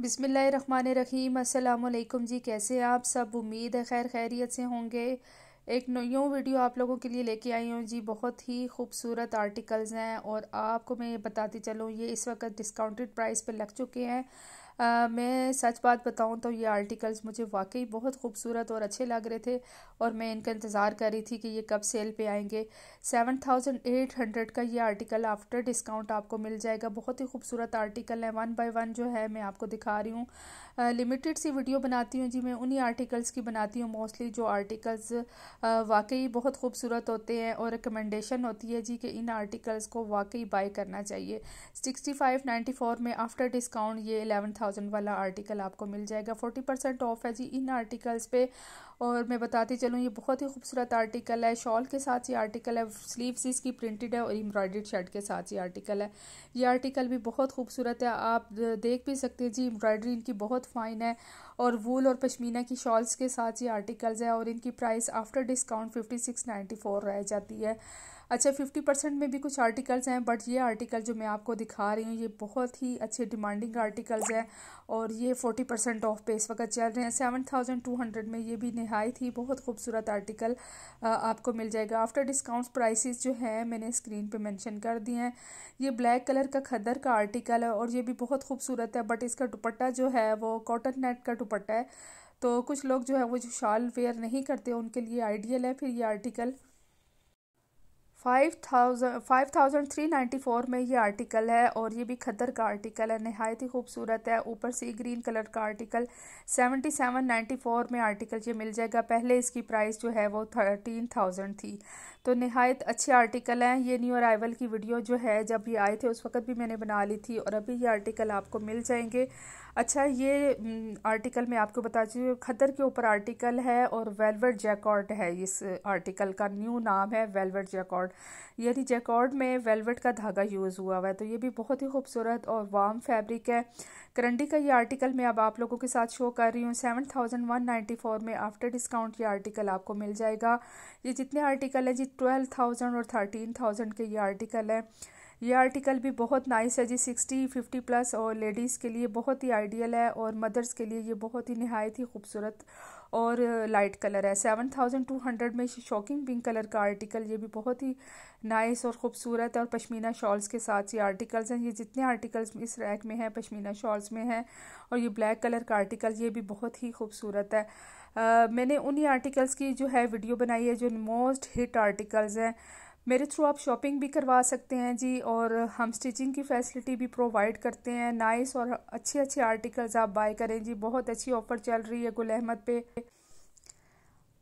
बिसमीम अल्लाम जी कैसे हैं आप सब उम्मीद है खैर खैरियत से होंगे एक यूँ वीडियो आप लोगों के लिए लेके आई हूँ जी बहुत ही खूबसूरत आर्टिकल्स हैं और आपको मैं ये बताती चलूँ ये इस वक्त डिस्काउंटेड प्राइस पे लग चुके हैं आ, मैं सच बात बताऊँ तो ये आर्टिकल्स मुझे वाकई बहुत खूबसूरत और अच्छे लग रहे थे और मैं इनका इंतज़ार कर रही थी कि ये कब सेल पे आएंगे सेवन थाउजेंड एट हंड्रेड का ये आर्टिकल आफ्टर डिस्काउंट आपको मिल जाएगा बहुत ही खूबसूरत आर्टिकल है वन बाय वन जो है मैं आपको दिखा रही हूँ लिमिटेड सी वीडियो बनाती हूँ जी मैं उन्हीं आर्टिकल्स की बनाती हूँ मोस्टली जो आर्टिकल्स वाकई बहुत खूबसूरत होते हैं और रिकमेंडेशन होती है जी कि इन आर्टिकल्स को वाकई बाई करना चाहिए सिक्सटी फाइव नाइन्टी फोर में आफ्टर डिस्काउंट ये एलेवन थाउजेंड थाउजेंड वाला आर्टिकल आपको मिल जाएगा फोर्टी परसेंट ऑफ है जी इन आर्टिकल्स पे और मैं बताती चलूँ ये बहुत ही खूबसूरत आर्टिकल है शॉल के साथ ये आर्टिकल है स्लीव्स इसकी प्रिंटेड है और एम्ब्रॉयड शर्ट के साथ ये आर्टिकल है ये आर्टिकल भी बहुत खूबसूरत है आप देख भी सकते हैं जी एम्ब्रॉयडरी इनकी बहुत फ़ाइन है और वूल और पशमीना की शॉल्स के साथ ये आर्टिकल्स है और इनकी price after discount fifty six ninety four रह जाती है अच्छा फिफ्टी परसेंट में भी कुछ आर्टिकल्स हैं बट ये आर्टिकल जो मैं आपको दिखा रही हूँ ये बहुत ही अच्छे डिमांडिंग आर्टिकल्स हैं और ये फोर्टी परसेंट ऑफ पे इस वक्त चल रहे हैं सेवन थाउजेंड टू हंड्रेड में ये भी नहायत थी बहुत खूबसूरत आर्टिकल आपको मिल जाएगा आफ्टर डिस्काउंट प्राइसेस जो हैं मैंने स्क्रीन पे मेंशन कर दिए हैं ये ब्लैक कलर का खदर का आर्टिकल है और ये भी बहुत खूबसूरत है बट इसका दुपट्टा जो है वो कॉटन नेट का दुपट्टा है तो कुछ लोग जो है वो जो शॉल वेयर नहीं करते उनके लिए आइडियल है फिर ये article five five thousand three ninety four में ये आर्टिकल है और ये भी खदर का आर्टिकल है नहायत ही खूबसूरत है ऊपर से ग्रीन कलर का article seventy seven ninety four में आर्टिकल ये मिल जाएगा पहले इसकी प्राइस जो है वो थर्टीन थाउजेंड थी तो नहायत अच्छे आर्टिकल हैं ये न्यू अराइवल की वीडियो जो है जब ये आए थे उस वक्त भी मैंने बना ली थी और अभी ये आर्टिकल आपको मिल जाएंगे अच्छा ये आर्टिकल हम्म, मैं आपको बता चुकी खदर के ऊपर आर्टिकल है और वेलवेट जैकॉर्ड है इस आर्टिकल का न्यू नाम है वेलवेट जैकॉर्ड यानी जैकॉर्ड में वेलवेट का धागा यूज़ हुआ हुआ है तो ये भी बहुत ही खूबसूरत और वार्म फैब्रिक है करंडी का ये आर्टिकल मैं अब आप लोगों के साथ शो कर रही हूँ seven thousand one ninety four में आफ्टर डिस्काउंट ये आर्टिकल आपको मिल जाएगा ये जितने आर्टिकल हैं जी ट्वेल्व थाउजेंड और थर्टीन थाउजेंड के ये आर्टिकल है ये आर्टिकल भी बहुत नाइस है जी सिक्सटी फिफ्टी प्लस और लेडीज़ के लिए बहुत ही आइडियल है और मदर्स के लिए ये बहुत ही नहायत ही खूबसूरत और लाइट कलर है सेवन थाउजेंड टू हंड्रेड में शॉकिंग पिंक कलर का आर्टिकल ये भी बहुत ही नाइस और ख़ूबसूरत है और पश्मीना शॉल्स के साथ ये आर्टिकल्स हैं ये जितने आर्टिकल्स इस रैक में हैं पश्मीना शॉल्स में हैं और ये ब्लैक कलर का आर्टिकल ये भी बहुत ही खूबसूरत है आ, मैंने उन्हीं आर्टिकल्स की जो है वीडियो बनाई है जो मोस्ट हिट आर्टिकल्स हैं मेरे थ्रू आप शॉपिंग भी करवा सकते हैं जी और हम स्टिचिंग की फैसिलिटी भी प्रोवाइड करते हैं नाइस और अच्छे अच्छे आर्टिकल्स आप बाय करें जी बहुत अच्छी ऑफ़र चल रही है गुल अहमद पे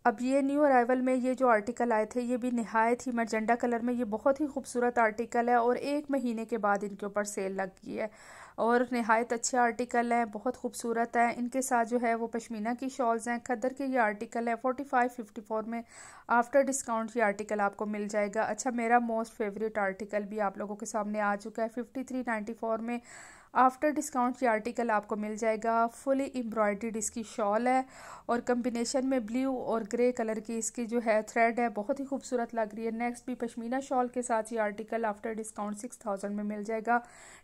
अब ये न्यू अराइवल में ये जो आर्टिकल आए थे ये भी नहायत ही मरजेंडा कलर में ये बहुत ही खूबसूरत आर्टिकल है और एक महीने के बाद इनके ऊपर सेल लग गई है और नहायत तो अच्छे आर्टिकल हैं बहुत खूबसूरत हैं इनके साथ जो है वो पश्मीना की शॉल्स हैं खदर के ये आर्टिकल है फोर्टी फाइव फिफ्टी फोर में आफ्टर डिस्काउंट ये आर्टिकल आपको मिल जाएगा अच्छा मेरा मोस्ट फेवरेट आर्टिकल भी आप लोगों के सामने आ चुका है फिफ्टी थ्री नाइन्टी फोर में आफ्टर डिस्काउंट ये आर्टिकल आपको मिल जाएगा फुली एम्ब्रॉयड्रीड इसकी शॉल है और कम्बिनेशन में ब्लू और ग्रे कलर की इसकी जो है थ्रेड है बहुत ही खूबसूरत लग रही है नेक्स्ट भी पश्मीना शॉल के साथ ये article after discount six thousand में मिल जाएगा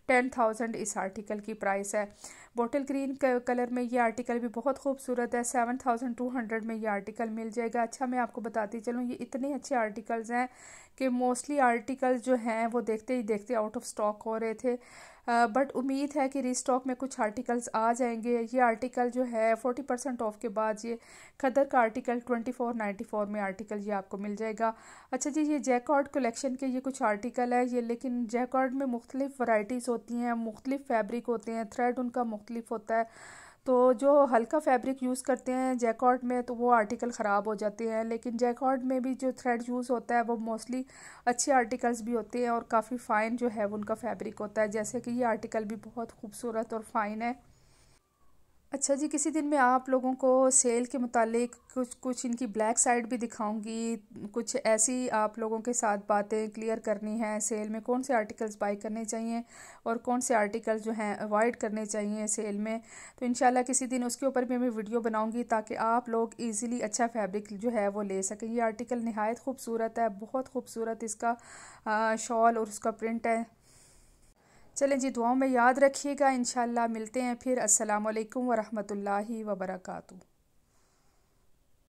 टेन थाउजेंड इस आर्टिकल की प्राइस है बॉटल ग्रीन कलर में ये आर्टिकल भी बहुत खूबसूरत है सेवन थाउजेंड टू हंड्रेड में ये आर्टिकल मिल जाएगा अच्छा मैं आपको बताती चलूँ ये इतने अच्छे आर्टिकल्स हैं कि मोस्टली आर्टिकल जो हैं वो देखते ही देखते आउट ऑफ स्टॉक हो रहे थे बट उम्मीद है कि रिस्टॉक में कुछ आर्टिकल्स आ जाएंगे ये आर्टिकल जो है फोर्टी परसेंट ऑफ के बाद ये खदर का article twenty four ninety four में आर्टिकल ये आपको मिल जाएगा अच्छा जी ये जैकॉर्ड कलेक्शन के ये कुछ आर्टिकल है ये लेकिन जैकॉर्ड में मुख्तलिफ़ वाइटीज़ होती हैं मुख्तलिफ़ फैब्रिक होते हैं थ्रेड उनका मुख्तलिफ होता है तो जो हल्का फैब्रिक यूज़ करते हैं जैकॉर्ड में तो वो आर्टिकल ख़राब हो जाते हैं लेकिन जैकॉट में भी जो थ्रेड यूज़ होता है वो मोस्टली अच्छे आर्टिकल्स भी होते हैं और काफ़ी फ़ाइन जो है उनका फैब्रिक होता है जैसे कि ये आर्टिकल भी बहुत खूबसूरत और फ़ाइन है अच्छा जी किसी दिन मैं आप लोगों को सेल के मुतालिक कुछ कुछ इनकी ब्लैक साइड भी दिखाऊंगी कुछ ऐसी आप लोगों के साथ बातें क्लियर करनी है सेल में कौन से आर्टिकल्स बाई करने चाहिए और कौन से आर्टिकल जो हैं अवॉइड करने चाहिए सेल में तो इन किसी दिन उसके ऊपर भी मैं वीडियो बनाऊँगी ताकि आप लोग ईज़िली अच्छा फैब्रिक जो है वो ले सकें ये आर्टिकल नहायत खूबसूरत है बहुत खूबसूरत इसका शॉल और उसका प्रिंट है चलें जी दुआओं में याद रखिएगा इन मिलते हैं फिर असलकम वरहमल वर्का